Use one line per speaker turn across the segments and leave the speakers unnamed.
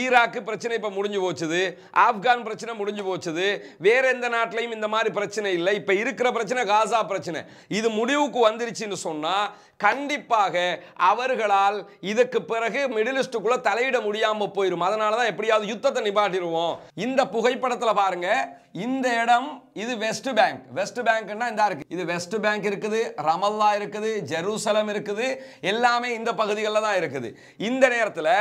Iraq பிரச்சனை இப்போ முடிஞ்சு போச்சுது ஆப்கான் பிரச்சனை முடிஞ்சு போச்சுது வேற எந்த நாட்டிலையும் இந்த மாதிரி பிரச்சனை இல்லை இப்போ இருக்கிற பிரச்சனை காசா பிரச்சனை இது முடிவுக்கு வந்துருச்சுன்னு சொன்னால் கண்டிப்பாக அவர்களால் இதுக்கு பிறகு மிடில் ஈஸ்டுக்குள்ளே தலையிட முடியாமல் போயிடும் அதனால தான் எப்படியாவது யுத்தத்தை நிபாட்டிடுவோம் இந்த புகைப்படத்தில் பாருங்க இந்த இடம் இது வெஸ்ட் பேங்க் வெஸ்ட் பேங்க்னா இந்த இருக்கு இது வெஸ்ட் பேங்க் இருக்குது ரமல்லா இருக்குது ஜெருசலம் இருக்குது எல்லாமே இந்த பகுதிகளில் தான் இருக்குது இந்த நேரத்தில்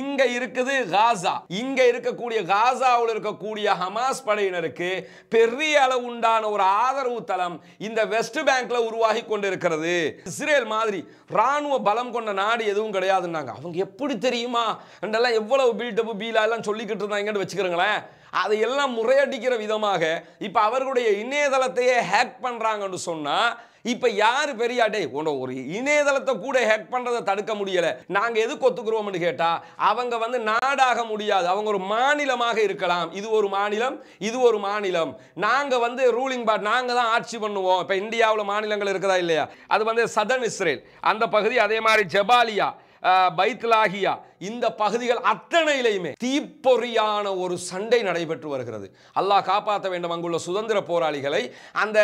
இங்கே இருக்குது காசா இங்க இருக்கக்கூடிய காசாவில் இருக்கக்கூடிய ஹமாஸ் படையினருக்கு பெரிய அளவு உண்டான ஒரு ஆதரவு தளம் இந்த வெஸ்ட் பேங்க்ல உருவாகி கொண்டிருக்கிறது இஸ்ரேல் மாதிரி ராணுவ பலம் கொண்ட நாடு எதுவும் கிடையாதுன்னாங்க அவங்க எப்படி தெரியுமா என்றெல்லாம் எவ்வளவு பில்டப் பீலா எல்லாம் சொல்லிக்கிட்டு இருந்தாங்கன்னு வச்சுக்கிறோங்களேன் அதையெல்லாம் முறையடிக்கிற விதமாக இப்போ அவர்களுடைய இணையதளத்தையே ஹேக் பண்ணுறாங்கன்னு சொன்னால் இப்போ யார் பெரியா டே ஒரு இணையதளத்தை கூட ஹேக் பண்றதை தடுக்க முடியலை நாங்கள் எது ஒத்துக்கிறோம்னு கேட்டால் அவங்க வந்து நாடாக முடியாது அவங்க ஒரு மாநிலமாக இருக்கலாம் இது ஒரு மாநிலம் இது ஒரு மாநிலம் நாங்கள் வந்து ரூலிங் பார்ட் நாங்கள் தான் ஆட்சி பண்ணுவோம் இப்போ இந்தியாவில் மாநிலங்கள் இருக்குதா இல்லையா அது வந்து சதன் இஸ்ரேல் அந்த பகுதி அதே மாதிரி ஜபாலியா பைத்லாகியா இந்த பகுதிகள் அத்தனையிலையுமே தீப்பொறியான ஒரு சண்டை நடைபெற்று வருகிறது அல்லாஹ் காப்பாற்ற வேண்டும் அங்குள்ள சுதந்திர போராளிகளை அந்த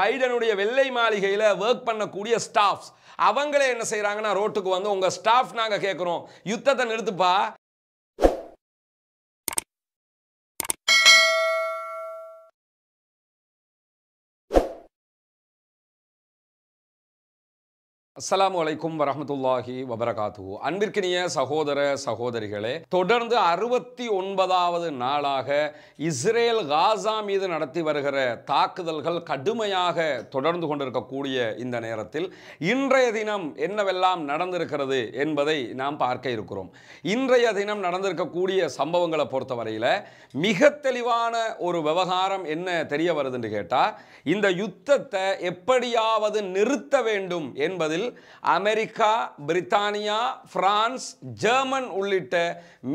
பைடனுடைய வெள்ளை மாளிகையில் ஒர்க் பண்ணக்கூடிய ஸ்டாஃப்ஸ் அவங்களே என்ன செய்கிறாங்கன்னா ரோட்டுக்கு வந்து உங்கள் ஸ்டாஃப் நாங்கள் கேட்குறோம் யுத்தத்தை நிறுத்துப்பா அஸ்லாம் வலைக்கும் வரமத்துல்லாஹி வபரகாத்து அன்பிற்கினிய சகோதர சகோதரிகளே தொடர்ந்து அறுபத்தி ஒன்பதாவது நாளாக இஸ்ரேல் காசா மீது நடத்தி வருகிற தாக்குதல்கள் கடுமையாக தொடர்ந்து கொண்டிருக்கக்கூடிய இந்த நேரத்தில் இன்றைய தினம் என்னவெல்லாம் நடந்திருக்கிறது என்பதை நாம் பார்க்க இருக்கிறோம் இன்றைய தினம் நடந்திருக்கக்கூடிய சம்பவங்களை பொறுத்தவரையில் மிக தெளிவான ஒரு விவகாரம் என்ன தெரிய வருதுன்னு கேட்டால் இந்த யுத்தத்தை எப்படியாவது நிறுத்த வேண்டும் என்பதில் அமெரிக்கா பிரித்தானியா பிரான்ஸ் ஜெர்மன் உள்ளிட்ட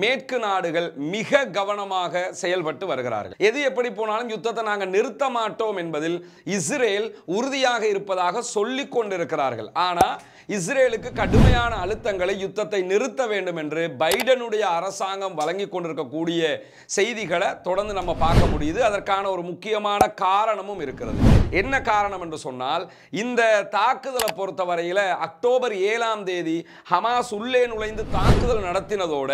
மேற்கு நாடுகள் மிக கவனமாக செயல்பட்டு வருகிறார்கள் எது எப்படி போனாலும் யுத்தத்தை நாங்கள் நிறுத்த மாட்டோம் என்பதில் இஸ்ரேல் உறுதியாக இருப்பதாக சொல்லிக் கொண்டிருக்கிறார்கள் ஆனால் இஸ்ரேலுக்கு கடுமையான அழுத்தங்களை யுத்தத்தை நிறுத்த வேண்டும் என்று பைடனுடைய அரசாங்கம் வழங்கி கொண்டிருக்கக்கூடிய செய்திகளை தொடர்ந்து நம்ம பார்க்க முடியுது அதற்கான ஒரு முக்கியமான காரணமும் இருக்கிறது என்ன காரணம் என்று சொன்னால் இந்த தாக்குதலை பொறுத்தவரையில் அக்டோபர் ஏழாம் தேதி ஹமாஸ் உள்ளே நுழைந்து தாக்குதல் நடத்தினதோட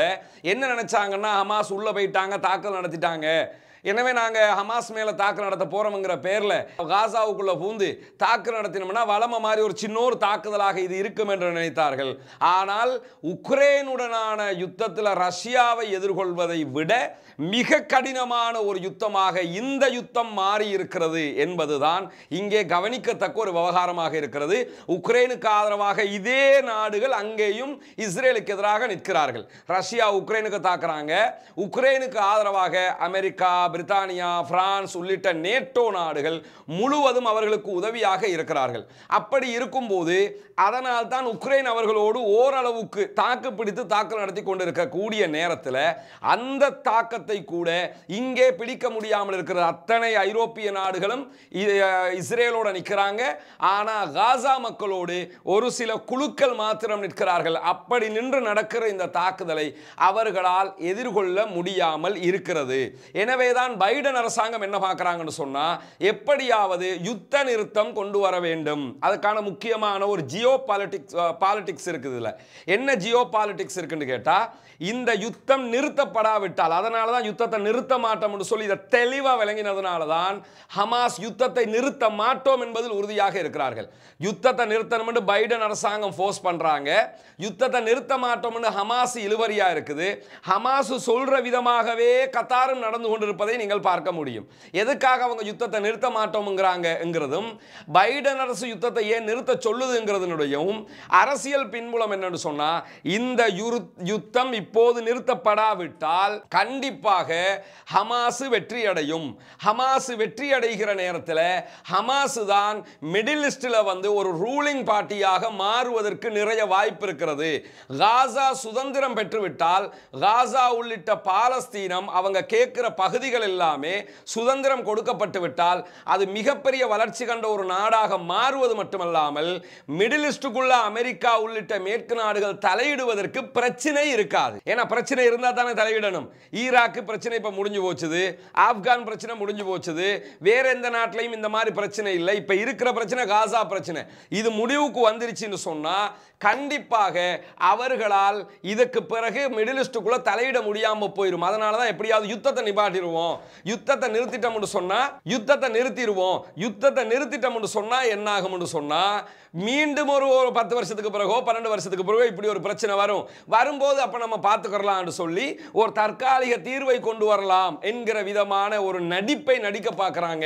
என்ன நினைச்சாங்கன்னா ஹமாஸ் உள்ளே போயிட்டாங்க தாக்குதல் நடத்திட்டாங்க எனவே நாங்கள் ஹமாஸ் மேலே தாக்கு நடத்த போகிறோம்ங்கிற பேரில் காசாவுக்குள்ளே பூந்து தாக்கு நடத்தினோம்னா வளம மாதிரி ஒரு சின்னோர் தாக்குதலாக இது இருக்கும் என்று நினைத்தார்கள் ஆனால் உக்ரைனுடனான யுத்தத்தில் ரஷ்யாவை எதிர்கொள்வதை விட மிக கடினமான ஒரு யுத்தமாக இந்த யுத்தம் மாறி இருக்கிறது என்பதுதான் இங்கே கவனிக்கத்தக்க ஒரு விவகாரமாக இருக்கிறது உக்ரைனுக்கு ஆதரவாக இதே நாடுகள் அங்கேயும் இஸ்ரேலுக்கு எதிராக நிற்கிறார்கள் ரஷ்யா உக்ரைனுக்கு தாக்குறாங்க உக்ரைனுக்கு ஆதரவாக அமெரிக்கா பிரித்தானியா பிரான்ஸ் உள்ளிட்ட நேட்டோ நாடுகள் முழுவதும் அவர்களுக்கு உதவியாக இருக்கிறார்கள் அப்படி இருக்கும்போது அதனால் தான் உக்ரைன் அவர்களோடு ஓரளவுக்கு தாக்கு பிடித்து தாக்கல் நடத்தி கொண்டிருக்கக்கூடிய நேரத்தில் அந்த தாக்கத்தை கூட இங்கே பிடிக்க முடியாமல் இருக்கிற அத்தனை ஐரோப்பிய நாடுகளும் இஸ்ரேலோட நிற்கிறாங்க ஆனால் காசா மக்களோடு ஒரு சில குழுக்கள் மாத்திரம் நிற்கிறார்கள் அப்படி நின்று நடக்கிற இந்த தாக்குதலை அவர்களால் எதிர்கொள்ள முடியாமல் இருக்கிறது எனவே தான் பைடன் அரசாங்கம் என்ன பார்க்குறாங்கன்னு சொன்னால் எப்படியாவது யுத்த நிறுத்தம் கொண்டு வர வேண்டும் அதுக்கான முக்கியமான ஒரு ஜியோ பாலிட்டிக்ஸ் பாலிட்டிக்ஸ் இருக்குது இதில் என்ன ஜியோ பாலிட்டிக்ஸ் இருக்குன்னு கேட்டால் இந்த யுத்தம் நிறுத்தப்படாவிட்டால் அதனால தான் யுத்தத்தை நிறுத்த மாட்டோம்னு சொல்லி இதை தெளிவாக விளங்கினதுனால தான் ஹமாஸ் யுத்தத்தை நிறுத்த மாட்டோம் என்பதில் உறுதியாக இருக்கிறார்கள் யுத்தத்தை நிறுத்தணும்னு பைடன் அரசாங்கம் ஃபோர்ஸ் பண்ணுறாங்க யுத்தத்தை நிறுத்த மாட்டோம்னு ஹமாஸ் இழுவரியாக இருக்குது ஹமாஸ் சொல்கிற விதமாகவே கத்தாரும் நடந்து கொண்டிருப்பதை என்பதை நீங்கள் பார்க்க முடியும் எதுக்காக அவங்க யுத்தத்தை நிறுத்த மாட்டோம்ங்கிறாங்க என்கிறதும் பைடன் அரசு யுத்தத்தை ஏன் நிறுத்த சொல்லுதுங்கிறதுனுடையும் அரசியல் பின்புலம் என்னன்னு சொன்னால் இந்த யுத்தம் இப்போது நிறுத்தப்படாவிட்டால் கண்டிப்பாக ஹமாசு வெற்றி அடையும் ஹமாசு வெற்றி அடைகிற நேரத்தில் ஹமாசு தான் மிடில் ஈஸ்டில் வந்து ஒரு ரூலிங் பார்ட்டியாக மாறுவதற்கு நிறைய வாய்ப்பு இருக்கிறது காசா சுதந்திரம் பெற்றுவிட்டால் காசா உள்ளிட்ட பாலஸ்தீனம் அவங்க கேட்கிற பகுதிகள் உரிமைகள் எல்லாமே சுதந்திரம் கொடுக்கப்பட்டு விட்டால் அது மிகப்பெரிய வளர்ச்சி கண்ட ஒரு நாடாக மாறுவது மட்டுமல்லாமல் மிடில் ஈஸ்டுக்குள்ள அமெரிக்கா உள்ளிட்ட மேற்கு நாடுகள் தலையிடுவதற்கு பிரச்சனை இருக்காது ஏன்னா பிரச்சனை இருந்தால் தானே தலையிடணும் ஈராக்கு பிரச்சனை இப்போ முடிஞ்சு போச்சுது ஆப்கான் பிரச்சனை முடிஞ்சு போச்சுது வேற எந்த நாட்டிலையும் இந்த மாதிரி பிரச்சனை இல்லை இப்போ இருக்கிற பிரச்சனை காசா பிரச்சனை இது முடிவுக்கு வந்துருச்சுன்னு சொன்னால் கண்டிப்பாக அவர்களால் இதுக்கு பிறகு மிடிலிஸ்டுக்குள்ளே தலையிட முடியாமல் போயிடும் அதனால தான் எப்படியாவது யுத்தத்தை நிபாட்டிடுவோம் நிறுத்திடுவோம் யுத்தத்தை நிறுத்திட்டோம்னு யுத்தத்தை நிறுத்திடுவோம் யுத்தத்தை நிறுத்திட்டோம்னு என்ன ஆகும்னு மீண்டும் ஒரு ஒரு பத்து வருஷத்துக்கு பிறகோ பன்னெண்டு வருஷத்துக்கு பிறகோ இப்படி ஒரு பிரச்சனை வரும் வரும்போது நம்ம சொல்லி ஒரு தற்காலிக தீர்வை கொண்டு வரலாம் என்கிற விதமான ஒரு நடிப்பை நடிக்க பார்க்குறாங்க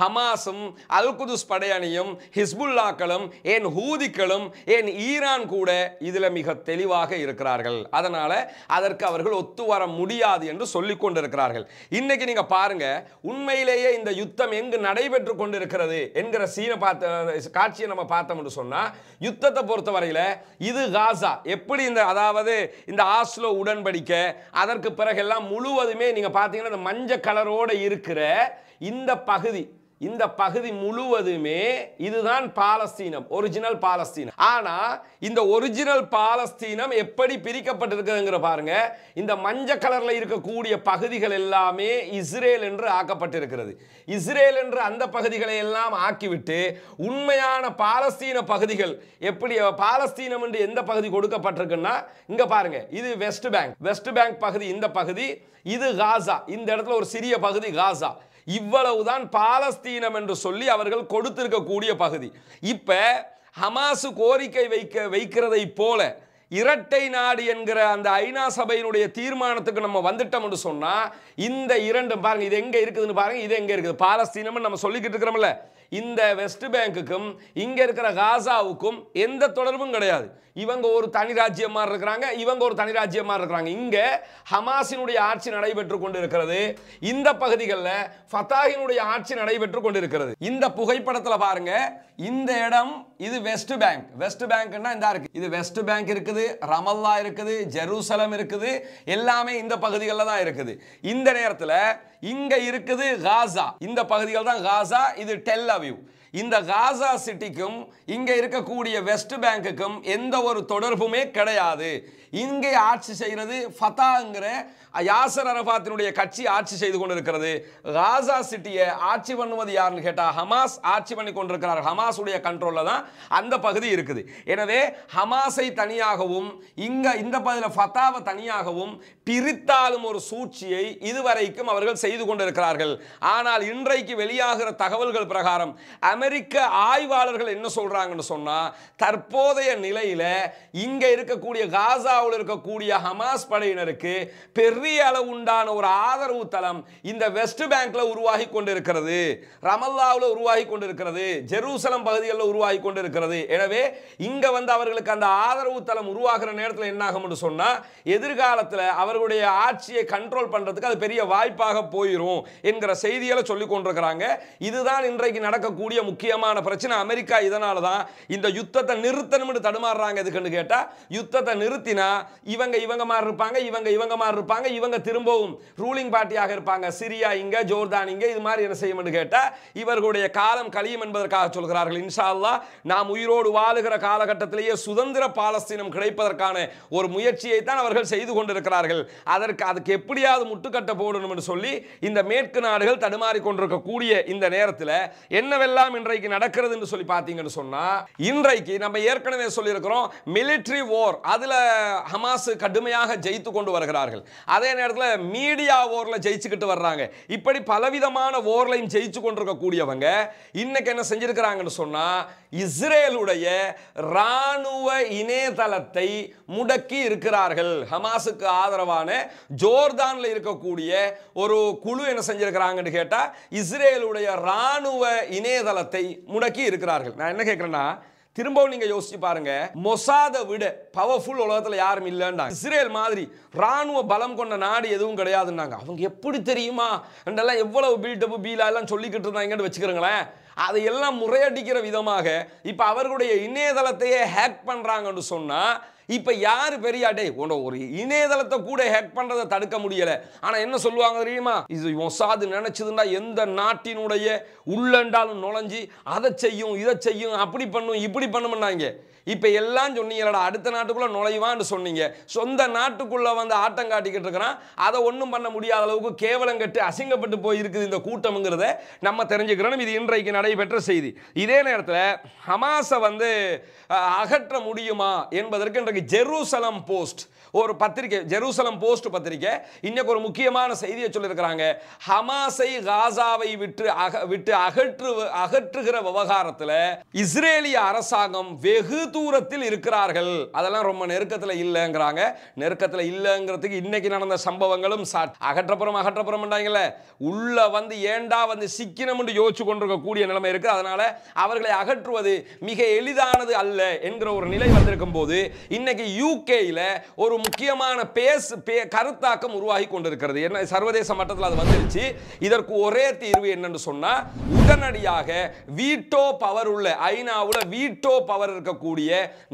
ஹமாஸும் அல்குதுஸ் படையணியும் ஹிஸ்புல்லாக்களும் ஏன் ஹூதிக்களும் ஏன் ஈரான் கூட இதில் மிக தெளிவாக இருக்கிறார்கள் அதனால் அதற்கு அவர்கள் ஒத்து வர முடியாது என்று சொல்லிக் கொண்டிருக்கிறார்கள் இன்னைக்கு இன்றைக்கு நீங்கள் பாருங்கள் உண்மையிலேயே இந்த யுத்தம் எங்கு நடைபெற்று கொண்டிருக்கிறது என்கிற சீனை பார்த்த காட்சியை நம்ம பார்த்தோம்னு சொன்னால் யுத்தத்தை பொறுத்தவரையில் இது காசா எப்படி இந்த அதாவது இந்த ஆஸ்லோ உடன்படிக்கை அதற்கு பிறகெல்லாம் முழுவதுமே நீங்கள் பார்த்தீங்கன்னா இந்த மஞ்சள் கலரோடு இருக்கிற இந்த பகுதி இந்த பகுதி முழுவதுமே இதுதான் பாலஸ்தீனம் ஒரிஜினல் பாலஸ்தீனம் ஆனால் இந்த ஒரிஜினல் பாலஸ்தீனம் எப்படி பிரிக்கப்பட்டிருக்குதுங்கிற பாருங்க இந்த மஞ்சள் கலரில் இருக்கக்கூடிய பகுதிகள் எல்லாமே இஸ்ரேல் என்று ஆக்கப்பட்டிருக்கிறது இஸ்ரேல் என்று அந்த பகுதிகளை எல்லாம் ஆக்கிவிட்டு உண்மையான பாலஸ்தீன பகுதிகள் எப்படி பாலஸ்தீனம் என்று எந்த பகுதி கொடுக்கப்பட்டிருக்குன்னா இங்கே பாருங்க இது வெஸ்ட் பேங்க் வெஸ்ட் பேங்க் பகுதி இந்த பகுதி இது காசா இந்த இடத்துல ஒரு சிறிய பகுதி காசா இவ்வளவுதான் பாலஸ்தீனம் என்று சொல்லி அவர்கள் கொடுத்திருக்கக்கூடிய பகுதி இப்போ ஹமாசு கோரிக்கை வைக்க வைக்கிறதை போல இரட்டை நாடு என்கிற அந்த ஐநா சபையினுடைய தீர்மானத்துக்கு நம்ம வந்துட்டோம் என்று சொன்னால் இந்த இரண்டும் பாருங்கள் இது எங்கே இருக்குதுன்னு பாருங்கள் இது எங்கே இருக்குது பாலஸ்தீனம்னு நம்ம சொல்லிக்கிட்டு இருக்கிறோம்ல இந்த வெஸ்ட் பேங்குக்கும் இங்கே இருக்கிற காசாவுக்கும் எந்த தொடர்பும் கிடையாது இவங்க ஒரு தனி ராஜ்யமாக இருக்கிறாங்க இவங்க ஒரு தனி ராஜ்யமாக இருக்கிறாங்க இங்கே ஹமாஸினுடைய ஆட்சி நடைபெற்று கொண்டு இருக்கிறது இந்த பகுதிகளில் ஃபத்தாஹினுடைய ஆட்சி நடைபெற்று கொண்டு இருக்கிறது இந்த புகைப்படத்தில் பாருங்க இந்த இடம் இது வெஸ்ட் பேங்க் வெஸ்ட் பேங்க்னா இந்த இருக்கு இது வெஸ்ட் பேங்க் இருக்குது ரமல்லா இருக்குது ஜெருசலம் இருக்குது எல்லாமே இந்த பகுதிகளில் தான் இருக்குது இந்த நேரத்தில் இங்க இருக்குது காசா இந்த பகுதிகள் தான் காசா இது டெல் அவிவ் இந்த காசா சிட்டிக்கும் இங்கே இருக்கக்கூடிய வெஸ்ட் பேங்குக்கும் எந்த ஒரு தொடர்புமே கிடையாது இங்கே ஆட்சி செய்கிறது ஃபத்தாங்கிற யாசர் அரபாத்தினுடைய கட்சி ஆட்சி செய்து கொண்டிருக்கிறது காசா சிட்டியை ஆட்சி பண்ணுவது யாருன்னு கேட்டால் ஹமாஸ் ஆட்சி பண்ணி கொண்டிருக்கிறார் ஹமாஸுடைய கண்ட்ரோலில் தான் அந்த பகுதி இருக்குது எனவே ஹமாஸை தனியாகவும் இங்கே இந்த பகுதியில் ஃபத்தாவை தனியாகவும் பிரித்தாலும் ஒரு சூழ்ச்சியை இதுவரைக்கும் அவர்கள் செய்து கொண்டிருக்கிறார்கள் ஆனால் இன்றைக்கு வெளியாகிற தகவல்கள் பிரகாரம் அமெரிக்க அமெரிக்க ஆய்வாளர்கள் என்ன சொல்கிறாங்கன்னு சொன்னால் தற்போதைய நிலையில் இங்கே இருக்கக்கூடிய காசாவில் இருக்கக்கூடிய ஹமாஸ் படையினருக்கு பெரிய அளவு உண்டான ஒரு ஆதரவு தளம் இந்த வெஸ்ட் பேங்க்கில் உருவாகி கொண்டிருக்கிறது ரமல்லாவில் உருவாகி கொண்டிருக்கிறது ஜெருசலம் பகுதிகளில் உருவாகி கொண்டிருக்கிறது எனவே இங்கே வந்து அவர்களுக்கு அந்த ஆதரவு தளம் உருவாகிற நேரத்தில் என்னாகும்னு சொன்னால் எதிர்காலத்தில் அவர்களுடைய ஆட்சியை கண்ட்ரோல் பண்ணுறதுக்கு அது பெரிய வாய்ப்பாக போயிடும் என்கிற செய்திகளை சொல்லி கொண்டிருக்கிறாங்க இதுதான் இன்றைக்கு நடக்கக்கூடிய முக்கியமான பிரச்சனை அமெரிக்கா இதனால தான் இந்த யுத்தத்தை நிறுத்தணும்னு தடுமாறுறாங்க எதுக்குன்னு கேட்டால் யுத்தத்தை நிறுத்தினா இவங்க இவங்க மாதிரி இருப்பாங்க இவங்க இவங்க மாதிரி இருப்பாங்க இவங்க திரும்பவும் ரூலிங் பார்ட்டியாக இருப்பாங்க சிரியா இங்கே ஜோர்தான் இங்கே இது மாதிரி என்ன செய்யும்னு கேட்டால் இவர்களுடைய காலம் கழியும் என்பதற்காக சொல்கிறார்கள் இன்ஷால்லா நாம் உயிரோடு வாழுகிற காலகட்டத்திலேயே சுதந்திர பாலஸ்தீனம் கிடைப்பதற்கான ஒரு முயற்சியை தான் அவர்கள் செய்து கொண்டிருக்கிறார்கள் அதற்கு அதுக்கு எப்படியாவது முட்டுக்கட்ட போடணும்னு சொல்லி இந்த மேற்கு நாடுகள் தடுமாறி கொண்டிருக்கக்கூடிய இந்த நேரத்தில் என்னவெல்லாம் அன்றைக்கு நடக்கிறது என்று சொல்லி பார்த்தீங்கன்னு சொன்னால் இன்றைக்கு நம்ம ஏற்கனவே சொல்லியிருக்கிறோம் மிலிட்ரி ஓர் அதில் ஹமாஸ் கடுமையாக ஜெயித்து கொண்டு வருகிறார்கள் அதே நேரத்தில் மீடியா ஓரில் ஜெயிச்சுக்கிட்டு வர்றாங்க இப்படி பலவிதமான ஓர்லையும் ஜெயிச்சு கொண்டிருக்கக்கூடியவங்க இன்னைக்கு என்ன செஞ்சிருக்கிறாங்கன்னு சொன்னால் இஸ்ரேலுடைய இராணுவ இணையதளத்தை முடக்கி இருக்கிறார்கள் ஹமாஸுக்கு ஆதரவான ஜோர்தானில் இருக்கக்கூடிய ஒரு குழு என்ன செஞ்சிருக்கிறாங்கன்னு கேட்டால் இஸ்ரேலுடைய இராணுவ இணையதளத்தை பொருளாதாரத்தை முடக்கி இருக்கிறார்கள் நான் என்ன கேட்குறேன்னா திரும்பவும் நீங்கள் யோசிச்சு பாருங்க மொசாதை விட பவர்ஃபுல் உலகத்தில் யாரும் இல்லைன்றாங்க இஸ்ரேல் மாதிரி ராணுவ பலம் கொண்ட நாடு எதுவும் கிடையாதுன்னாங்க அவங்க எப்படி தெரியுமா என்றெல்லாம் எவ்வளவு பில்டப்பு பீலா எல்லாம் சொல்லிக்கிட்டு இருந்தாங்கன்னு வச்சுக்கிறோங்களேன் அதையெல்லாம் முறையடிக்கிற விதமாக இப்போ அவர்களுடைய இணையதளத்தையே ஹேக் பண்ணுறாங்கன்னு சொன்னால் இப்போ யார் பெரியாட்டே உன ஒரு இணையதளத்தை கூட ஹேக் பண்ணுறதை தடுக்க முடியலை ஆனால் என்ன சொல்லுவாங்க தெரியுமா இது மொசாது நினச்சதுன்னா எந்த நாட்டினுடைய உள்ளண்டாலும் நுழைஞ்சி அதை செய்யும் இதை செய்யும் அப்படி பண்ணும் இப்படி பண்ணமுன்னாங்க இப்போ எல்லாம் சொன்னீங்களடா அடுத்த நாட்டுக்குள்ளே நுழைவான்னு சொன்னீங்க சொந்த நாட்டுக்குள்ளே வந்து ஆட்டம் காட்டிக்கிட்டு இருக்கிறான் அதை ஒன்றும் பண்ண முடியாத அளவுக்கு கேவலம் கட்டு அசிங்கப்பட்டு போயிருக்குது இந்த கூட்டம்ங்கிறத நம்ம தெரிஞ்சுக்கிறோம் இது இன்றைக்கு நடைபெற்ற செய்தி இதே நேரத்தில் ஹமாஸை வந்து அகற்ற முடியுமா என்பதற்கு இன்றைக்கு ஜெருசலம் போஸ்ட் ஒரு பத்திரிகை ஜெருசலம் போஸ்ட் பத்திரிகை இன்னைக்கு ஒரு முக்கியமான செய்தியை சொல்லியிருக்கிறாங்க ஹமாஸை காசாவை விட்டு அக விட்டு அகற்று அகற்றுகிற விவகாரத்தில் இஸ்ரேலிய அரசாங்கம் வெகு தூரத்தில் இருக்கிறார்கள் அதெல்லாம் ரொம்ப நெருக்கத்தில் இல்லைங்கிறாங்க நெருக்கத்தில் இல்லைங்கிறதுக்கு இன்னைக்கு நடந்த சம்பவங்களும் அகற்றப்புறம் அகற்றப்புறம்ன்றாங்கல்ல உள்ள வந்து ஏண்டா வந்து சிக்கினம்னு யோசிச்சு கொண்டிருக்கக்கூடிய நிலைமை இருக்கு அதனால அவர்களை அகற்றுவது மிக எளிதானது அல்ல என்கிற ஒரு நிலை வந்திருக்கும் போது இன்னைக்கு யூகேயில் ஒரு முக்கியமான பேஸ் பே கருத்தாக்கம் உருவாகி கொண்டிருக்கிறது என்ன சர்வதேச மட்டத்தில் அது வந்துருச்சு இதற்கு ஒரே தீர்வு என்னன்னு சொன்னால் உடனடியாக வீட்டோ பவர் உள்ள ஐநாவில் வீட்டோ பவர் இருக்கக்கூடிய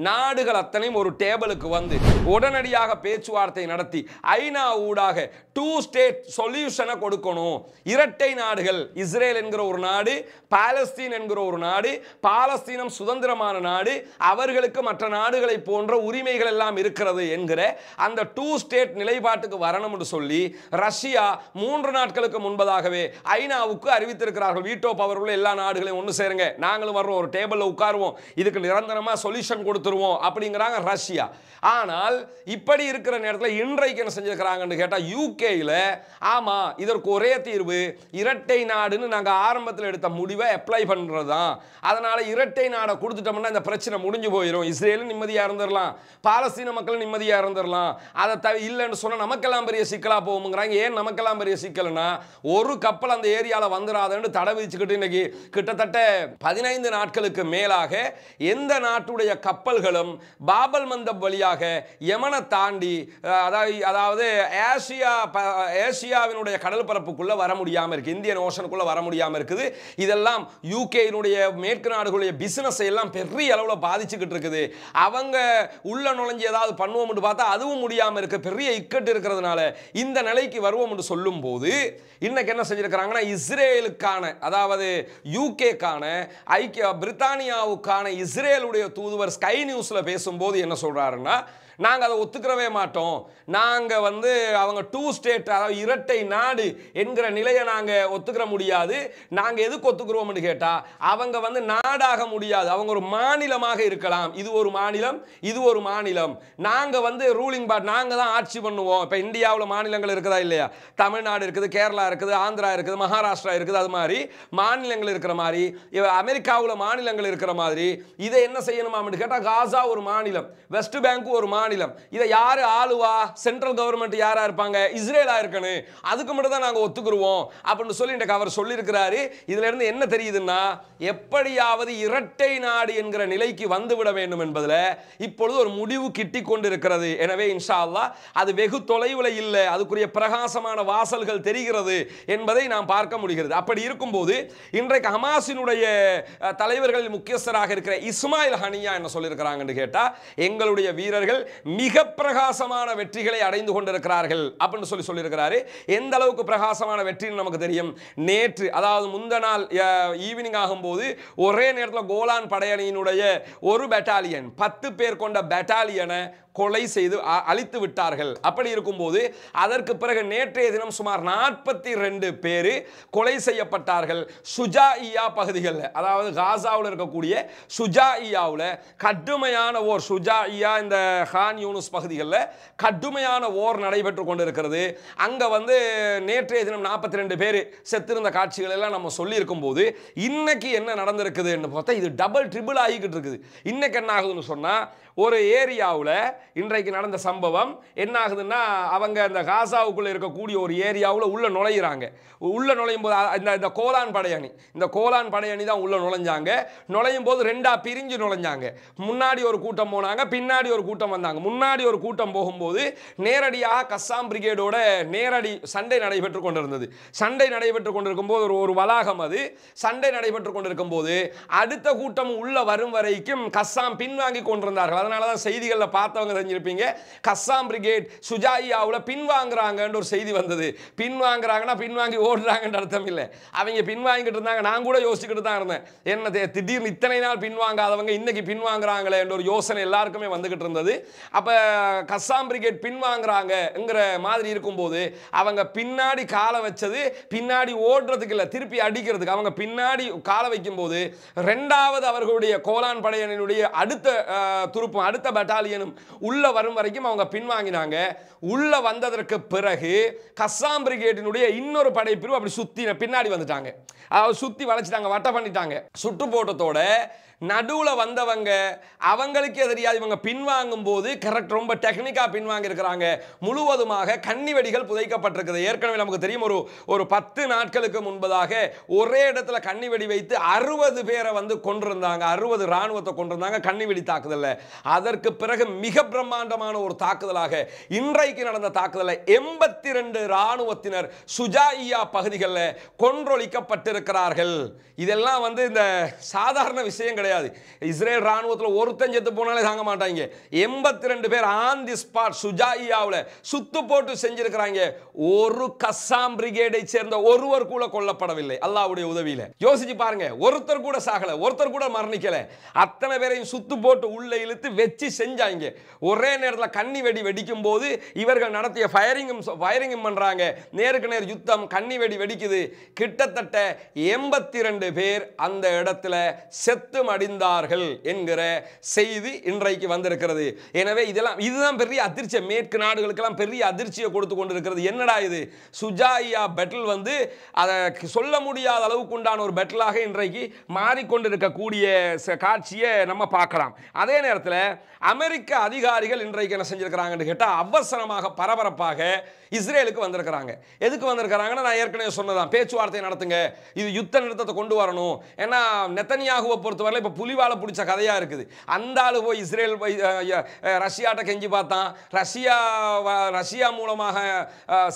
நாடுகள் அத்தனையும் ஒரு டேபிளுக்கு வந்து உடனடியாக பேச்சுவார்த்தை நடத்தி ஐநா ஊடாக டூ ஸ்டேட் சொல்யூஷனை கொடுக்கணும் இரட்டை நாடுகள் இஸ்ரேல் என்கிற ஒரு நாடு பாலஸ்தீன் என்கிற ஒரு நாடு பாலஸ்தீனம் சுதந்திரமான நாடு அவர்களுக்கு மற்ற நாடுகளை போன்ற உரிமைகள் எல்லாம் இருக்கிறது என்கிற அந்த டூ ஸ்டேட் நிலைப்பாட்டுக்கு வரணும் சொல்லி ரஷ்யா மூன்று நாட்களுக்கு முன்பதாகவே ஐநாவுக்கு அறிவித்திருக்கிறார்கள் வீட்டோ பவர் உள்ள எல்லா நாடுகளையும் ஒன்று சேருங்க நாங்களும் வர்றோம் ஒரு டேபிளில் உட்காருவோம் இதுக்கு நிரந்தரமாக சொல்யூஷன் கொடுத்துருவோம் அப்படிங்கிறாங்க ரஷ்யா ஆனால் இப்படி இருக்கிற நேரத்தில் இன்றைக்கு என்ன செஞ்சிருக்கிறாங்கன்னு கேட்டால் யூகேயில் ஆமாம் இதற்கு ஒரே தீர்வு இரட்டை நாடுன்னு நாங்கள் ஆரம்பத்தில் எடுத்த முடிவை அப்ளை பண்ணுறது தான் அதனால் இரட்டை நாடை கொடுத்துட்டோம்னா இந்த பிரச்சனை முடிஞ்சு போயிடும் இஸ்ரேலும் நிம்மதியாக இருந்துடலாம் பாலஸ்தீன மக்களும் நிம்மதியாக இருந்துடலாம் வந்துடலாம் அதை த இல்லைன்னு சொன்னால் நமக்கெல்லாம் பெரிய சிக்கலாக போகுங்கிறாங்க ஏன் நமக்கெல்லாம் பெரிய சிக்கல்னா ஒரு கப்பல் அந்த ஏரியாவில் வந்துடாதுன்னு தடை விதிச்சுக்கிட்டு இன்றைக்கி கிட்டத்தட்ட பதினைந்து நாட்களுக்கு மேலாக எந்த நாட்டுடைய கப்பல்களும் பாபல் மந்தம் வழியாக யமனை தாண்டி அதாவது அதாவது ஏசியா ஏசியாவினுடைய கடல் பரப்புக்குள்ளே வர முடியாமல் இருக்குது இந்தியன் ஓஷனுக்குள்ளே வர முடியாமல் இருக்குது இதெல்லாம் யூகேயினுடைய மேற்கு நாடுகளுடைய பிஸ்னஸ் எல்லாம் பெரிய அளவில் பாதிச்சுக்கிட்டு இருக்குது அவங்க உள்ள நுழைஞ்சு ஏதாவது பண்ணுவோம்னு பார்த்தா அதுவும் முடியாமல் இருக்க பெரிய இக்கட்டு இருக்கிறதுனால இந்த நிலைக்கு வருவோம் என்று சொல்லும் போது இன்னைக்கு என்ன செஞ்சிருக்கிறாங்கன்னா இஸ்ரேலுக்கான அதாவது யூகேக்கான ஐக்கிய பிரித்தானியாவுக்கான இஸ்ரேலுடைய தூதுவர் ஸ்கை நியூஸில் பேசும்போது என்ன சொல்கிறாருன்னா நாங்கள் அதை ஒத்துக்கிறவே மாட்டோம் நாங்கள் வந்து அவங்க டூ ஸ்டேட் அதாவது இரட்டை நாடு என்கிற நிலையை நாங்கள் ஒத்துக்கிற முடியாது நாங்கள் எதுக்கு ஒத்துக்கிறோம்னு கேட்டால் அவங்க வந்து நாடாக முடியாது அவங்க ஒரு மாநிலமாக இருக்கலாம் இது ஒரு மாநிலம் இது ஒரு மாநிலம் நாங்கள் வந்து ரூலிங் பார்ட் நாங்கள் தான் ஆட்சி பண்ணுவோம் இப்போ இந்தியாவில் மாநிலங்கள் இருக்குதா இல்லையா தமிழ்நாடு இருக்குது கேரளா இருக்குது ஆந்திரா இருக்குது மகாராஷ்டிரா இருக்குது அது மாதிரி மாநிலங்கள் இருக்கிற மாதிரி அமெரிக்காவில் மாநிலங்கள் இருக்கிற மாதிரி இதை என்ன செய்யணுமா கேட்டால் காசா ஒரு மாநிலம் வெஸ்ட் பேங்க் ஒரு மாநிலம் மாநிலம் இதை யார் ஆளுவா சென்ட்ரல் கவர்மெண்ட் யாராக இருப்பாங்க இஸ்ரேலாக இருக்கணும் அதுக்கு மட்டும் தான் நாங்கள் ஒத்துக்குருவோம் அப்படின்னு சொல்லி இந்த அவர் சொல்லியிருக்கிறாரு இருந்து என்ன தெரியுதுன்னா எப்படியாவது இரட்டை நாடு என்கிற நிலைக்கு வந்துவிட வேண்டும் என்பதில் இப்பொழுது ஒரு முடிவு கிட்டி கொண்டிருக்கிறது எனவே இன்ஷா அல்லா அது வெகு தொலைவில் இல்லை அதுக்குரிய பிரகாசமான வாசல்கள் தெரிகிறது என்பதை நாம் பார்க்க முடிகிறது அப்படி இருக்கும்போது இன்றைக்கு ஹமாசினுடைய தலைவர்களில் முக்கியஸ்தராக இருக்கிற இஸ்மாயில் ஹனியா என்ன சொல்லியிருக்கிறாங்கன்னு கேட்டால் எங்களுடைய வீரர்கள் மிக பிரகாசமான வெற்றிகளை அடைந்து கொண்டிருக்கிறார்கள் அப்படின்னு சொல்லி சொல்லியிருக்கிறாரு எந்த அளவுக்கு பிரகாசமான வெற்றின்னு நமக்கு தெரியும் நேற்று அதாவது முந்த நாள் ஈவினிங் ஆகும்போது ஒரே நேரத்தில் கோலான் படையணியினுடைய ஒரு பெட்டாலியன் பத்து பேர் கொண்ட பெட்டாலியனை கொலை செய்து அழித்து விட்டார்கள் அப்படி இருக்கும்போது அதற்கு பிறகு நேற்றைய தினம் சுமார் நாற்பத்தி ரெண்டு பேர் கொலை செய்யப்பட்டார்கள் சுஜா இயா பகுதிகளில் அதாவது காசாவில் இருக்கக்கூடிய சுஜா இயாவில் கடுமையான ஓர் சுஜா இயா இந்த ஹான் யூனிஸ் பகுதிகளில் கடுமையான ஓர் நடைபெற்று கொண்டிருக்கிறது அங்கே வந்து நேற்றைய தினம் நாற்பத்தி ரெண்டு பேர் செத்திருந்த காட்சிகள் எல்லாம் நம்ம சொல்லியிருக்கும் போது இன்னைக்கு என்ன நடந்திருக்குதுன்னு பார்த்தா இது டபுள் ட்ரிபிள் ஆகிக்கிட்டு இருக்குது இன்னைக்கு என்ன ஆகுதுன்னு சொன்னால் ஒரு ஏரியாவில் இன்றைக்கு நடந்த சம்பவம் என்ன ஆகுதுன்னா அவங்க இந்த காசாவுக்குள்ளே இருக்கக்கூடிய ஒரு ஏரியாவில் உள்ளே நுழையிறாங்க உள்ளே நுழையும் போது இந்த இந்த கோலான் படையணி இந்த கோலான் படையணி தான் உள்ளே நுழைஞ்சாங்க நுழையும் போது ரெண்டாக பிரிஞ்சு நுழைஞ்சாங்க முன்னாடி ஒரு கூட்டம் போனாங்க பின்னாடி ஒரு கூட்டம் வந்தாங்க முன்னாடி ஒரு கூட்டம் போகும்போது நேரடியாக கஸ்ஸாம் பிரிகேடோட நேரடி சண்டை நடைபெற்று கொண்டிருந்தது சண்டை நடைபெற்று கொண்டிருக்கும் போது ஒரு ஒரு வளாகம் அது சண்டை நடைபெற்று கொண்டிருக்கும் போது அடுத்த கூட்டம் உள்ளே வரும் வரைக்கும் கஸ்ஸாம் பின்வாங்கி கொண்டிருந்தார்கள் அதனால தான் செய்திகளில் பார்த்தவங்க தெரிஞ்சிருப்பீங்க கஸ்ஸாம் பிரிகேட் சுஜாயாவில் பின்வாங்குறாங்கன்ற ஒரு செய்தி வந்தது பின்வாங்குறாங்கன்னா பின்வாங்கி ஓடுறாங்கன்ற அர்த்தம் இல்லை அவங்க பின்வாங்கிட்டு இருந்தாங்க நான் கூட யோசிச்சுக்கிட்டு தான் இருந்தேன் என்ன தே திடீர்னு இத்தனை நாள் பின்வாங்காதவங்க இன்னைக்கு பின்வாங்குறாங்களே என்ற ஒரு யோசனை எல்லாருக்குமே வந்துகிட்டு இருந்தது அப்போ கஸ்ஸாம் பிரிகேட் பின்வாங்குறாங்கங்கிற மாதிரி இருக்கும்போது அவங்க பின்னாடி காலை வச்சது பின்னாடி ஓடுறதுக்கு இல்லை திருப்பி அடிக்கிறதுக்கு அவங்க பின்னாடி காலை வைக்கும்போது ரெண்டாவது அவர்களுடைய கோலான் படையினுடைய அடுத்த துருப்பும் அடுத்த பட்டாலியனும் உள்ளே வரும் வரைக்கும் அவங்க பின்வாங்கினாங்க உள்ளே வந்ததற்கு பிறகு கஸ்ஸாம் பிரிகேடினுடைய இன்னொரு படைப்பிரிவு அப்படி சுற்றி பின்னாடி வந்துட்டாங்க அதாவது சுற்றி வளைச்சிட்டாங்க வட்டை பண்ணிட்டாங்க போட்டத்தோட நடுவில் வந்தவங்க அவங்களுக்கே தெரியாது இவங்க பின்வாங்கும் போது கரெக்ட் ரொம்ப டெக்னிக்காக பின்வாங்கியிருக்கிறாங்க முழுவதுமாக கன்னி வெடிகள் புதைக்கப்பட்டிருக்குது ஏற்கனவே நமக்கு தெரியும் ஒரு ஒரு பத்து நாட்களுக்கு முன்பதாக ஒரே இடத்துல கன்னி வெடி வைத்து அறுபது பேரை வந்து கொண்டிருந்தாங்க அறுபது இராணுவத்தை கொண்டிருந்தாங்க கன்னி வெடி தாக்குதலில் அதற்கு பிறகு மிக பிரம்மாண்டமான ஒரு தாக்குதலாக இன்றைக்கு நடந்த தாக்குதலில் எண்பத்தி ரெண்டு இராணுவத்தினர் சுஜாயியா பகுதிகளில் கொன்றொழிக்கப்பட்டிருக்கிறார்கள் இதெல்லாம் வந்து இந்த சாதாரண விஷயம் கிடையாது கிடையாது இஸ்ரேல் ராணுவத்தில் ஒருத்தன் செத்து போனாலே தாங்க மாட்டாங்க எண்பத்தி ரெண்டு பேர் ஆன் தி ஸ்பாட் சுஜாயாவில் சுத்து போட்டு செஞ்சிருக்கிறாங்க ஒரு கசாம் பிரிகேடை சேர்ந்த ஒருவர் கூட கொல்லப்படவில்லை அல்லாவுடைய உதவியில் யோசிச்சு பாருங்க ஒருத்தர் கூட சாகல ஒருத்தர் கூட மரணிக்கல அத்தனை பேரையும் சுத்து போட்டு உள்ள இழுத்து வச்சு செஞ்சாங்க ஒரே நேரத்தில் கண்ணி வெடி வெடிக்கும் போது இவர்கள் நடத்திய ஃபயரிங்கும் ஃபயரிங்கும் பண்ணுறாங்க நேருக்கு நேர் யுத்தம் கண்ணி வெடி வெடிக்குது கிட்டத்தட்ட எண்பத்தி ரெண்டு பேர் அந்த இடத்துல செத்து மடி அடிந்தார்கள் என்கிற செய்தி இன்றைக்கு வந்திருக்கிறது எனவே இதெல்லாம் இதுதான் பெரிய அதிர்ச்சி மேற்கு நாடுகளுக்கெல்லாம் பெரிய அதிர்ச்சியை கொடுத்து கொண்டிருக்கிறது என்னடா இது சுஜாயா பெட்டில் வந்து அதை சொல்ல முடியாத அளவுக்கு உண்டான ஒரு பெட்டிலாக இன்றைக்கு மாறிக்கொண்டிருக்கக்கூடிய காட்சியை நம்ம பார்க்கலாம் அதே நேரத்தில் அமெரிக்க அதிகாரிகள் இன்றைக்கு என்ன செஞ்சிருக்கிறாங்கன்னு கேட்டால் அவசரமாக பரபரப்பாக இஸ்ரேலுக்கு வந்திருக்கிறாங்க எதுக்கு வந்திருக்கிறாங்கன்னா நான் ஏற்கனவே சொன்னதான் பேச்சுவார்த்தை நடத்துங்க இது யுத்த நிறுத்தத்தை கொண்டு வரணும் ஏன்னா நெத்தனியாகுவை பொறுத்தவரை இப்போ புலிவாலை பிடிச்ச கதையாக இருக்குது அந்த ஆள் போய் இஸ்ரேல் போய் ரஷ்யாட்ட கெஞ்சி பார்த்தான் ரஷ்யா ரஷ்யா மூலமாக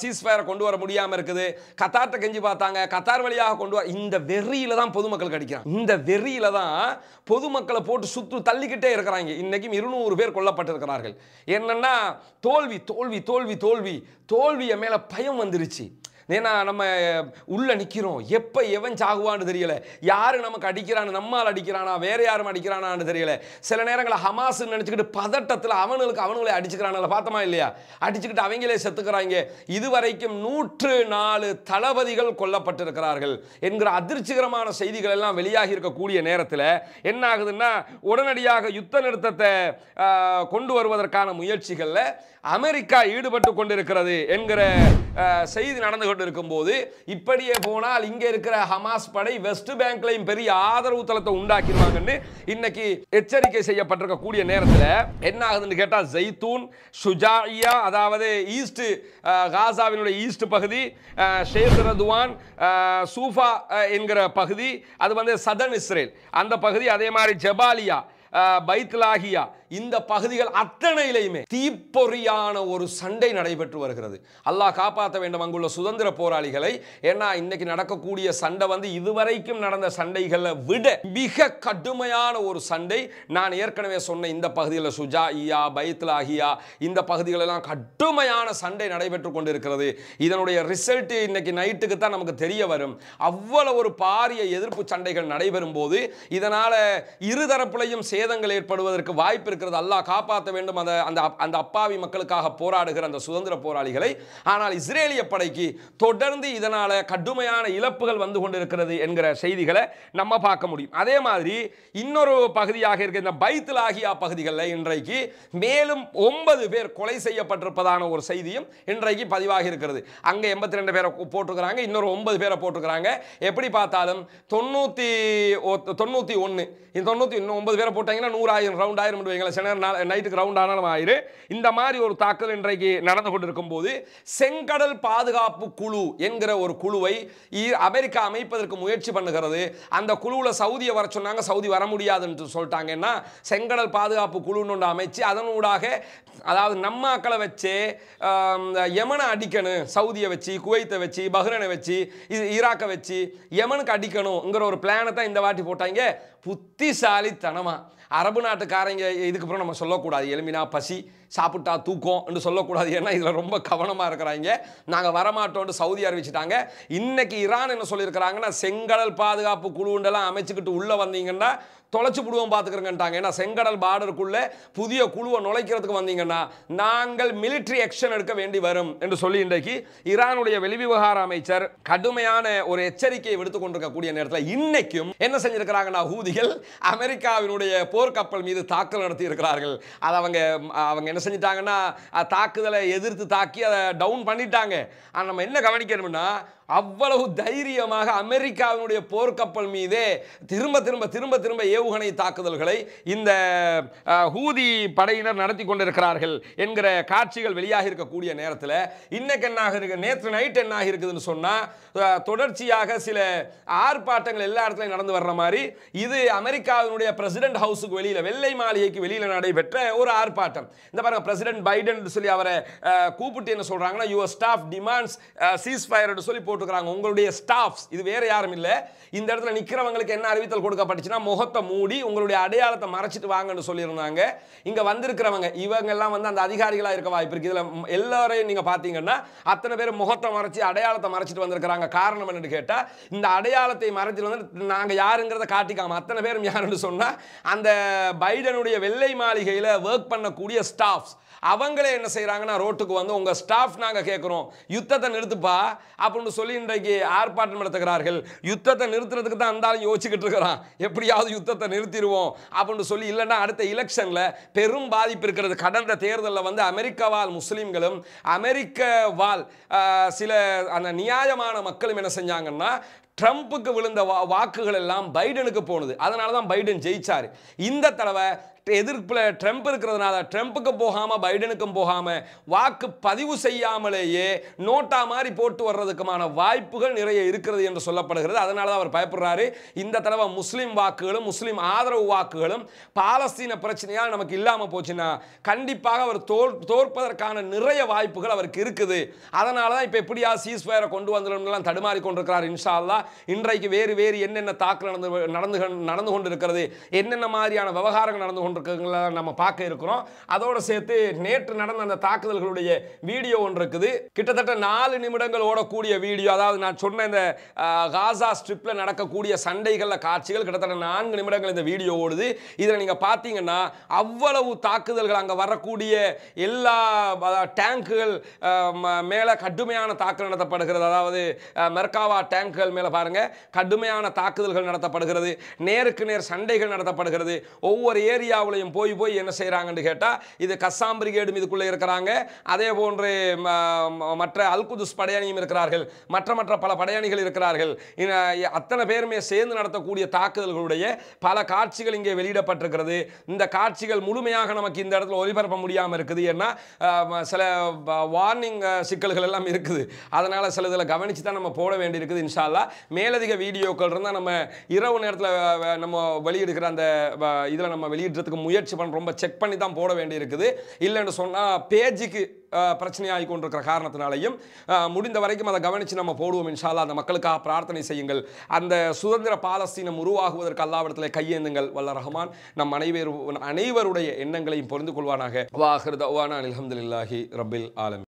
சீஸ்ஃபயரை கொண்டு வர முடியாமல் இருக்குது கத்தார்ட்ட கெஞ்சி பார்த்தாங்க கத்தார் வழியாக கொண்டு வர இந்த வெறியில் தான் பொதுமக்கள் கடிக்கிறான் இந்த வெறியில் தான் பொதுமக்களை போட்டு சுற்று தள்ளிக்கிட்டே இருக்கிறாங்க இன்றைக்கும் இருநூறு பேர் கொல்லப்பட்டிருக்கிறார்கள் என்னென்னா தோல்வி தோல்வி தோல்வி தோல்வி தோல்வி தோல்வியை மேலே பயம் வந்துருச்சு ஏன்னா நம்ம உள்ளே நிற்கிறோம் எப்போ எவன் சாகுவான்னு தெரியலை யார் நமக்கு அடிக்கிறான்னு நம்மால் அடிக்கிறானா வேறு யாரும் அடிக்கிறானான்னு தெரியலை சில நேரங்களில் ஹமாஸ்ன்னு நினச்சிக்கிட்டு பதட்டத்தில் அவனுக்கு அவனுங்களே அடிச்சுக்கிறானால பார்த்தோமா இல்லையா அடிச்சுக்கிட்டு அவங்களே செத்துக்கிறாங்க இதுவரைக்கும் நூற்று நாலு தளபதிகள் கொல்லப்பட்டிருக்கிறார்கள் என்கிற அதிர்ச்சிகரமான செய்திகள் எல்லாம் வெளியாகி இருக்கக்கூடிய நேரத்தில் என்ன ஆகுதுன்னா உடனடியாக யுத்த நிறுத்தத்தை கொண்டு வருவதற்கான முயற்சிகளில் அமெரிக்கா ஈடுபட்டு கொண்டிருக்கிறது என்கிற செய்தி நடந்து நின்று இருக்கும்போது இப்படியே போனால் இங்கே இருக்கிற ஹமாஸ் படை வெஸ்ட் பேங்க்லையும் பெரிய ஆதரவு தளத்தை உண்டாக்கிடுவாங்கன்னு இன்னைக்கு எச்சரிக்கை செய்யப்பட்டிருக்கக்கூடிய நேரத்தில் என்ன ஆகுதுன்னு கேட்டால் ஜெய்தூன் சுஜாயா அதாவது ஈஸ்ட் காசாவினுடைய ஈஸ்ட் பகுதி ஷேத் ரதுவான் சூஃபா என்கிற பகுதி அது வந்து சதன் இஸ்ரேல் அந்த பகுதி அதே மாதிரி ஜபாலியா பைத்லாகியா இந்த பகுதிகள் அத்தனையிலையுமே தீப்பொறியான ஒரு சண்டை நடைபெற்று வருகிறது அல்லாஹ் காப்பாற்ற வேண்டும் அங்குள்ள சுதந்திர போராளிகளை ஏன்னா இன்னைக்கு நடக்கக்கூடிய சண்டை வந்து இதுவரைக்கும் நடந்த சண்டைகளை விட மிக கடுமையான ஒரு சண்டை நான் ஏற்கனவே சொன்ன இந்த பகுதியில் சுஜா இயா பைத்லாஹியா இந்த பகுதிகளெல்லாம் கடுமையான சண்டை நடைபெற்று கொண்டிருக்கிறது இதனுடைய ரிசல்ட் இன்னைக்கு நைட்டுக்கு தான் நமக்கு தெரிய வரும் அவ்வளவு ஒரு பாரிய எதிர்ப்பு சண்டைகள் நடைபெறும் போது இதனால் இருதரப்புலையும் சேதங்கள் ஏற்படுவதற்கு வாய்ப்பு இருக்கிறது அல்லாஹ் காப்பாற்ற வேண்டும் அந்த அந்த அந்த அப்பாவி மக்களுக்காக போராடுகிற அந்த சுதந்திர போராளிகளை ஆனால் இஸ்ரேலிய படைக்கு தொடர்ந்து இதனால் கடுமையான இழப்புகள் வந்து கொண்டிருக்கிறது என்கிற செய்திகளை நம்ம பார்க்க முடியும் அதே மாதிரி இன்னொரு பகுதியாக இருக்க இந்த பைத்தில் ஆகியா பகுதிகளில் இன்றைக்கு மேலும் ஒன்பது பேர் கொலை செய்யப்பட்டிருப்பதான ஒரு செய்தியும் இன்றைக்கு பதிவாகி இருக்கிறது அங்கே எண்பத்தி ரெண்டு பேரை போட்டிருக்கிறாங்க இன்னொரு ஒன்பது பேரை போட்டிருக்கிறாங்க எப்படி பார்த்தாலும் தொண்ணூற்றி தொண்ணூற்றி ஒன்று இந்த தொண்ணூற்றி ஒன்பது பேரை போட்டாங்கன்னா நூறாயிரம் ரவுண்ட் ஆயிரம் பிரச்சனைகளை சில நேரம் நைட்டுக்கு ரவுண்ட் ஆனாலும் ஆயிரு இந்த மாதிரி ஒரு தாக்குதல் இன்றைக்கு நடந்து கொண்டிருக்கும் போது செங்கடல் பாதுகாப்பு குழு என்கிற ஒரு குழுவை அமெரிக்கா அமைப்பதற்கு முயற்சி பண்ணுகிறது அந்த குழுவில் சவுதியை வர சொன்னாங்க சவுதி வர முடியாதுன்னு சொல்லிட்டாங்கன்னா செங்கடல் பாதுகாப்பு குழுன்னு ஒன்று அமைச்சு அதனூடாக அதாவது நம்மாக்களை வச்சு யமனை அடிக்கணும் சவுதியை வச்சு குவைத்தை வச்சு பஹ்ரனை வச்சு இது ஈராக்கை வச்சு யமனுக்கு அடிக்கணுங்கிற ஒரு பிளானை தான் இந்த வாட்டி போட்டாங்க புத்திசாலித்தனமாக அரபு நாட்டுக்காரங்க இதுக்கப்புறம் நம்ம சொல்லக்கூடாது எலுமினா பசி சாப்பிட்டா தூக்கம் என்று சொல்லக்கூடாது ஏன்னா இதில் ரொம்ப கவனமாக இருக்கிறாங்க நாங்கள் வரமாட்டோம்னு சவுதி அறிவிச்சிட்டாங்க இன்னைக்கு ஈரான் என்ன சொல்லியிருக்கிறாங்கன்னா செங்கடல் பாதுகாப்பு குழுண்டெல்லாம் அமைச்சுக்கிட்டு உள்ளே வந்தீங்கன்னா தொலைச்சி விடுவோம் பார்த்துக்கிறங்கன்ட்டாங்க ஏன்னா செங்கடல் பார்டருக்குள்ளே புதிய குழுவை நுழைக்கிறதுக்கு வந்தீங்கன்னா நாங்கள் மிலிட்ரி ஆக்ஷன் எடுக்க வேண்டி வரும் என்று சொல்லி இன்றைக்கு ஈரானுடைய வெளிவிவகார அமைச்சர் கடுமையான ஒரு எச்சரிக்கையை விடுத்து கொண்டிருக்கக்கூடிய நேரத்தில் இன்னைக்கும் என்ன செஞ்சிருக்கிறாங்கன்னா ஹூதிகள் அமெரிக்காவினுடைய போர்க்கப்பல் மீது தாக்கல் நடத்தி இருக்கிறார்கள் அதை அவங்க அவங்க என்ன செஞ்சிட்டாங்கன்னா தாக்குதலை எதிர்த்து தாக்கி அதை டவுன் பண்ணிட்டாங்க ஆனால் நம்ம என்ன கவனிக்கணும்னா அவ்வளவு தைரியமாக அமெரிக்காவினுடைய போர்க்கப்பல் மீதே திரும்ப திரும்ப திரும்ப திரும்ப ஏவுகணை தாக்குதல்களை இந்த ஹூதி படையினர் நடத்தி கொண்டிருக்கிறார்கள் என்கிற காட்சிகள் வெளியாக இருக்கக்கூடிய நேரத்தில் இன்னைக்கு என்ன இருக்கு நேற்று நைட் என்ன இருக்குதுன்னு சொன்னால் தொடர்ச்சியாக சில ஆர்ப்பாட்டங்கள் எல்லா இடத்துலையும் நடந்து வர்ற மாதிரி இது அமெரிக்காவினுடைய பிரசிடென்ட் ஹவுஸுக்கு வெளியில் வெள்ளை மாளிகைக்கு வெளியில் நடைபெற்ற ஒரு ஆர்ப்பாட்டம் இந்த பாருங்க பிரசிடென்ட் பைடன் சொல்லி அவரை கூப்பிட்டு என்ன சொல்கிறாங்கன்னா யுவர் ஸ்டாஃப் டிமாண்ட்ஸ் சீஸ் ஃபயர்னு சொல்லி போட்டுக்கிறாங்க உங்களுடைய ஸ்டாஃப்ஸ் இது வேறு யாரும் இல்லை இந்த இடத்துல நிற்கிறவங்களுக்கு என்ன அறிவித்தல் கொடுக்கப்பட்டுச்சுன்னா முகத்தை மூடி உங்களுடைய அடையாளத்தை மறைச்சிட்டு வாங்கன்னு சொல்லியிருந்தாங்க இங்கே வந்திருக்கிறவங்க இவங்கெல்லாம் வந்து அந்த அதிகாரிகளாக இருக்க வாய்ப்பு இருக்குது இதில் எல்லோரையும் நீங்கள் பார்த்தீங்கன்னா அத்தனை பேர் முகத்தை மறைச்சி அடையாளத்தை மறைச்சிட்டு வந்திருக்கிறாங்க காரணம் என்னன்னு கேட்டால் இந்த அடையாளத்தை மறைச்சிட்டு வந்து நாங்கள் யாருங்கிறத காட்டிக்காம அத்தனை பேரும் யாருன்னு சொன்னால் அந்த பைடனுடைய வெள்ளை மாளிகையில் ஒர்க் பண்ணக்கூடிய ஸ்டாஃப்ஸ் அவங்களே என்ன செய்கிறாங்கன்னா ரோட்டுக்கு வந்து உங்கள் ஸ்டாஃப் நாங்கள் கேட்குறோம் யுத்தத்தை நிறுத்துப்பா அப்படின்னு சொல்லி இன்றைக்கு ஆர்ப்பாட்டம் நடத்துகிறார்கள் யுத்தத்தை நிறுத்துறதுக்கு தான் இருந்தாலும் யோசிச்சுக்கிட்டு இருக்கிறான் எப்படியாவது யுத்தத்தை நிறுத்திடுவோம் அப்படின்னு சொல்லி இல்லைன்னா அடுத்த எலெக்ஷனில் பெரும் பாதிப்பு இருக்கிறது கடந்த தேர்தலில் வந்து அமெரிக்காவால் முஸ்லீம்களும் அமெரிக்கவால் சில அந்த நியாயமான மக்களும் என்ன செஞ்சாங்கன்னா ட்ரம்ப்புக்கு விழுந்த வா வாக்குகள் எல்லாம் பைடனுக்கு போனது அதனால தான் பைடன் ஜெயிச்சார் இந்த தடவை எதிர்ப்பில் ட்ரம்ப் இருக்கிறதுனால ட்ரம்ப்புக்கு போகாமல் பைடனுக்கும் போகாமல் வாக்கு பதிவு செய்யாமலேயே நோட்டா மாதிரி போட்டு வர்றதுக்குமான வாய்ப்புகள் நிறைய இருக்கிறது என்று சொல்லப்படுகிறது அதனால தான் அவர் பயப்படுறாரு இந்த தடவை முஸ்லீம் வாக்குகளும் முஸ்லீம் ஆதரவு வாக்குகளும் பாலஸ்தீன பிரச்சனையால் நமக்கு இல்லாமல் போச்சுன்னா கண்டிப்பாக அவர் தோல் தோற்பதற்கான நிறைய வாய்ப்புகள் அவருக்கு இருக்குது அதனால தான் இப்போ எப்படியா ஃபயரை கொண்டு வந்துடணும்லாம் தடுமாறி கொண்டிருக்கிறார் இன்ஷா அல்லா இன்றைக்கு வேறு வேறு என்னென்ன தாக்கு நடந்து நடந்து நடந்து கொண்டிருக்கிறது என்னென்ன மாதிரியான விவகாரங்கள் நடந்து கொண்டு ஒன்றுக்குங்களை நம்ம பார்க்க இருக்கிறோம் அதோடு சேர்த்து நேற்று நடந்த அந்த தாக்குதல்களுடைய வீடியோ ஒன்று இருக்குது கிட்டத்தட்ட நாலு நிமிடங்கள் ஓடக்கூடிய வீடியோ அதாவது நான் சொன்ன இந்த காசா ஸ்ட்ரிப்பில் நடக்கக்கூடிய சண்டைகளில் காட்சிகள் கிட்டத்தட்ட நான்கு நிமிடங்கள் இந்த வீடியோ ஓடுது இதில் நீங்கள் பார்த்தீங்கன்னா அவ்வளவு தாக்குதல்கள் அங்கே வரக்கூடிய எல்லா டேங்குகள் மேலே கடுமையான தாக்குதல் நடத்தப்படுகிறது அதாவது மெர்காவா டேங்குகள் மேலே பாருங்கள் கடுமையான தாக்குதல்கள் நடத்தப்படுகிறது நேருக்கு நேர் சண்டைகள் நடத்தப்படுகிறது ஒவ்வொரு ஏரியா இந்தியாவிலையும் போய் போய் என்ன செய்கிறாங்கன்னு கேட்டால் இது கஸ்ஸாம் பிரிகேடும் இதுக்குள்ளே இருக்கிறாங்க அதே போன்று மற்ற அல்குதுஸ் படையணியும் இருக்கிறார்கள் மற்ற மற்ற பல படையணிகள் இருக்கிறார்கள் அத்தனை பேருமே சேர்ந்து நடத்தக்கூடிய தாக்குதல்களுடைய பல காட்சிகள் இங்கே வெளியிடப்பட்டிருக்கிறது இந்த காட்சிகள் முழுமையாக நமக்கு இந்த இடத்துல ஒளிபரப்ப முடியாமல் இருக்குது ஏன்னா சில வார்னிங் சிக்கல்கள் எல்லாம் இருக்குது அதனால் சில இதில் கவனித்து தான் நம்ம போட வேண்டியிருக்குது இன்ஷால்லா மேலதிக வீடியோக்கள் இருந்தால் நம்ம இரவு நேரத்தில் நம்ம வெளியிடுகிற அந்த இதில் நம்ம வெளியிடுறதுக்கு பண்ணுறதுக்கு முயற்சி பண்ண ரொம்ப செக் பண்ணி தான் போட வேண்டியிருக்குது இல்லைன்னு சொன்னால் பேஜுக்கு பிரச்சனையாகி கொண்டிருக்கிற காரணத்தினாலையும் முடிந்த வரைக்கும் அதை கவனித்து நம்ம போடுவோம் இன்ஷால்லா அந்த மக்களுக்காக பிரார்த்தனை செய்யுங்கள் அந்த சுதந்திர பாலஸ்தீனம் உருவாகுவதற்கு அல்லாவிடத்தில் கையேந்துங்கள் வல்ல ரஹமான் நம் அனைவரு அனைவருடைய எண்ணங்களையும் பொருந்து கொள்வானாக வாஹிருதவானா அலமதுல்லாஹி ரபில் ஆலமி